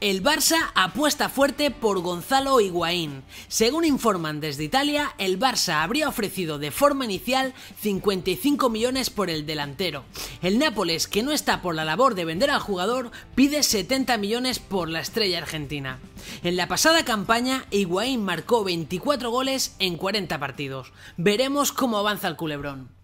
El Barça apuesta fuerte por Gonzalo Higuaín. Según informan desde Italia, el Barça habría ofrecido de forma inicial 55 millones por el delantero. El Nápoles, que no está por la labor de vender al jugador, pide 70 millones por la estrella argentina. En la pasada campaña, Higuaín marcó 24 goles en 40 partidos. Veremos cómo avanza el culebrón.